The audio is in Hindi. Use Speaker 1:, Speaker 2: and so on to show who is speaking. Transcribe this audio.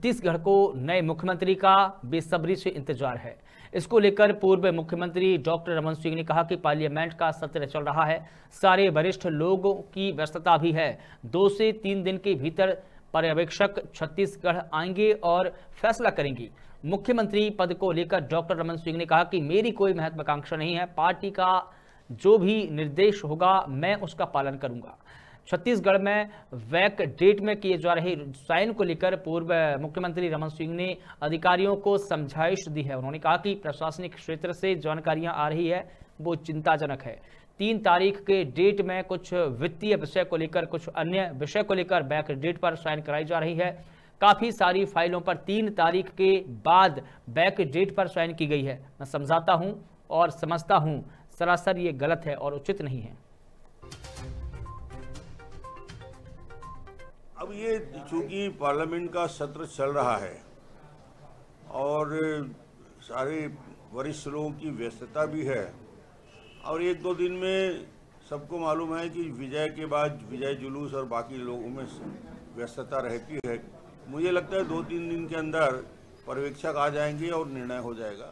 Speaker 1: छत्तीसगढ़ को नए मुख्यमंत्री का बेसब्री से इंतजार है इसको लेकर पूर्व मुख्यमंत्री डॉक्टर रमन सिंह ने कहा कि पार्लियामेंट का सत्र चल रहा है सारे वरिष्ठ लोगों की व्यस्तता भी है दो से तीन दिन के भीतर पर्यवेक्षक छत्तीसगढ़ आएंगे और फैसला करेंगे मुख्यमंत्री पद को लेकर डॉक्टर रमन सिंह ने कहा कि मेरी कोई महत्वाकांक्षा नहीं है पार्टी का जो भी निर्देश होगा मैं उसका पालन करूंगा छत्तीसगढ़ में वैक डेट में किए जा रहे साइन को लेकर पूर्व मुख्यमंत्री रमन सिंह ने अधिकारियों को समझाइश दी है उन्होंने कहा कि प्रशासनिक क्षेत्र से जानकारियां आ रही है वो चिंताजनक है तीन तारीख के डेट में कुछ वित्तीय विषय को लेकर कुछ अन्य विषय को लेकर बैक डेट पर साइन कराई जा रही है काफ़ी सारी फाइलों पर तीन तारीख के बाद बैक डेट पर साइन की गई है मैं समझाता हूँ और समझता हूँ सरासर ये गलत है और उचित नहीं है
Speaker 2: अब ये चूँकि पार्लियामेंट का सत्र चल रहा है और सारे वरिष्ठ लोगों की व्यस्तता भी है और एक दो दिन में सबको मालूम है कि विजय के बाद विजय जुलूस और बाकी लोगों में व्यस्तता रहती है मुझे लगता है दो तीन दिन के अंदर पर्यवेक्षक आ जाएंगे और निर्णय हो जाएगा